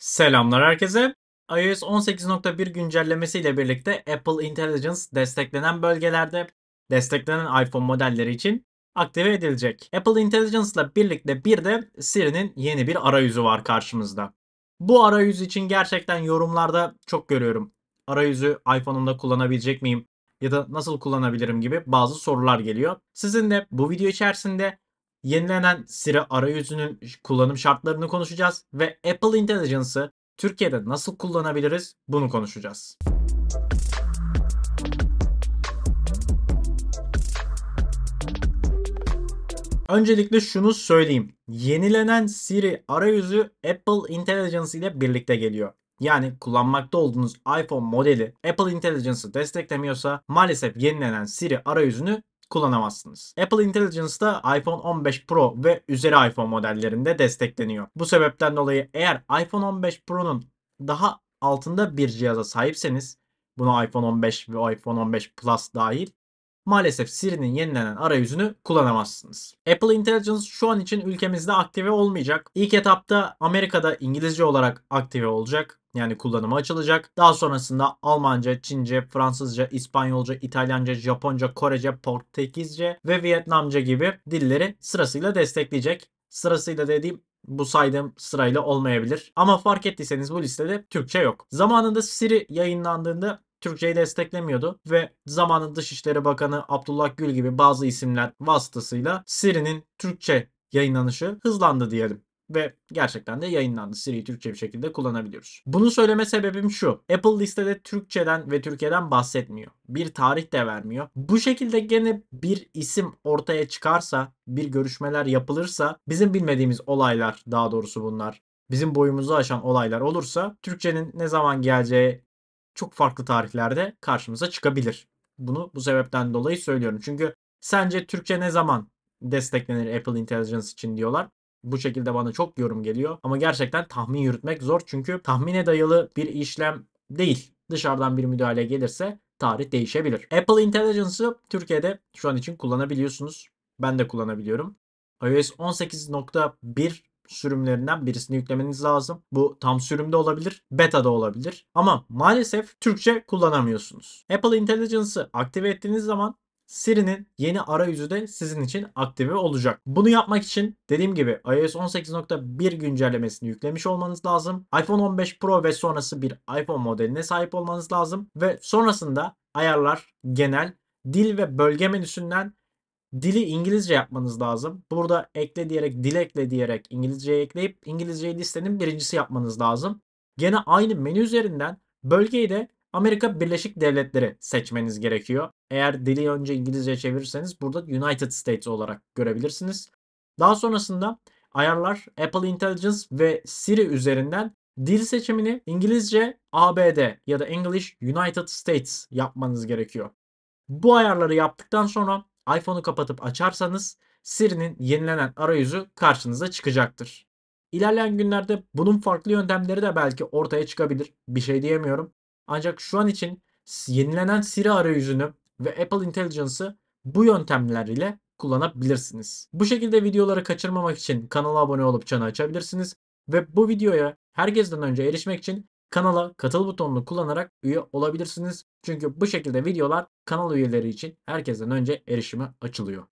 Selamlar herkese. iOS 18.1 güncellemesiyle birlikte Apple Intelligence desteklenen bölgelerde desteklenen iPhone modelleri için aktive edilecek. Apple Intelligence ile birlikte bir de Siri'nin yeni bir arayüzü var karşımızda. Bu arayüz için gerçekten yorumlarda çok görüyorum. Arayüzü iPhone'umda kullanabilecek miyim? Ya da nasıl kullanabilirim gibi bazı sorular geliyor. Sizin de bu video içerisinde yenilenen Siri arayüzünün kullanım şartlarını konuşacağız ve Apple Intelligence'ı Türkiye'de nasıl kullanabiliriz bunu konuşacağız. Öncelikle şunu söyleyeyim. Yenilenen Siri arayüzü Apple Intelligence ile birlikte geliyor. Yani kullanmakta olduğunuz iPhone modeli Apple Intelligence'ı desteklemiyorsa maalesef yenilenen Siri arayüzünü kullanamazsınız. Apple Intelligence Intelligence'da iPhone 15 Pro ve üzeri iPhone modellerinde destekleniyor. Bu sebepten dolayı eğer iPhone 15 Pro'nun daha altında bir cihaza sahipseniz bunu iPhone 15 ve iPhone 15 Plus dahil maalesef Siri'nin yenilenen arayüzünü kullanamazsınız. Apple Intelligence şu an için ülkemizde aktive olmayacak. İlk etapta Amerika'da İngilizce olarak aktive olacak yani kullanıma açılacak. Daha sonrasında Almanca, Çince, Fransızca, İspanyolca, İtalyanca, Japonca, Korece, Portekizce ve Vietnamca gibi dilleri sırasıyla destekleyecek. Sırasıyla dediğim bu saydığım sırayla olmayabilir. Ama fark ettiyseniz bu listede Türkçe yok. Zamanında Siri yayınlandığında Türkçeyi desteklemiyordu ve zamanın Dışişleri Bakanı Abdullah Gül gibi bazı isimler vasıtasıyla Siri'nin Türkçe yayınlanışı hızlandı diyelim ve gerçekten de yayınlandı. Siri'yi Türkçe bir şekilde kullanabiliyoruz. Bunu söyleme sebebim şu. Apple listede Türkçeden ve Türkiye'den bahsetmiyor. Bir tarih de vermiyor. Bu şekilde gene bir isim ortaya çıkarsa, bir görüşmeler yapılırsa bizim bilmediğimiz olaylar daha doğrusu bunlar. Bizim boyumuzu aşan olaylar olursa Türkçenin ne zaman geleceği çok farklı tarihlerde karşımıza çıkabilir. Bunu bu sebepten dolayı söylüyorum. Çünkü sence Türkçe ne zaman desteklenir Apple Intelligence için diyorlar. Bu şekilde bana çok yorum geliyor. Ama gerçekten tahmin yürütmek zor. Çünkü tahmine dayalı bir işlem değil. Dışarıdan bir müdahale gelirse tarih değişebilir. Apple Intelligence'ı Türkiye'de şu an için kullanabiliyorsunuz. Ben de kullanabiliyorum. iOS 18.1 sürümlerinden birisini yüklemeniz lazım. Bu tam sürümde olabilir, beta da olabilir. Ama maalesef Türkçe kullanamıyorsunuz. Apple Intelligence'ı aktive ettiğiniz zaman Siri'nin yeni arayüzü de sizin için aktive olacak. Bunu yapmak için dediğim gibi iOS 18.1 güncellemesini yüklemiş olmanız lazım. iPhone 15 Pro ve sonrası bir iPhone modeline sahip olmanız lazım. Ve sonrasında ayarlar genel dil ve bölge menüsünden dili İngilizce yapmanız lazım. Burada ekle diyerek, dil ekle diyerek İngilizceyi ekleyip İngilizceyi listenin birincisi yapmanız lazım. Gene aynı menü üzerinden bölgeyi de Amerika Birleşik Devletleri seçmeniz gerekiyor. Eğer dili önce İngilizce çevirirseniz burada United States olarak görebilirsiniz. Daha sonrasında ayarlar Apple Intelligence ve Siri üzerinden dil seçimini İngilizce ABD ya da English United States yapmanız gerekiyor. Bu ayarları yaptıktan sonra iPhone'u kapatıp açarsanız Siri'nin yenilenen arayüzü karşınıza çıkacaktır. İlerleyen günlerde bunun farklı yöntemleri de belki ortaya çıkabilir. Bir şey diyemiyorum. Ancak şu an için yenilenen Siri arayüzünü ve Apple Intelligence'ı bu yöntemler ile kullanabilirsiniz. Bu şekilde videoları kaçırmamak için kanala abone olup çanı açabilirsiniz ve bu videoya herkesten önce erişmek için kanala katıl butonunu kullanarak üye olabilirsiniz. Çünkü bu şekilde videolar kanal üyeleri için herkesten önce erişime açılıyor.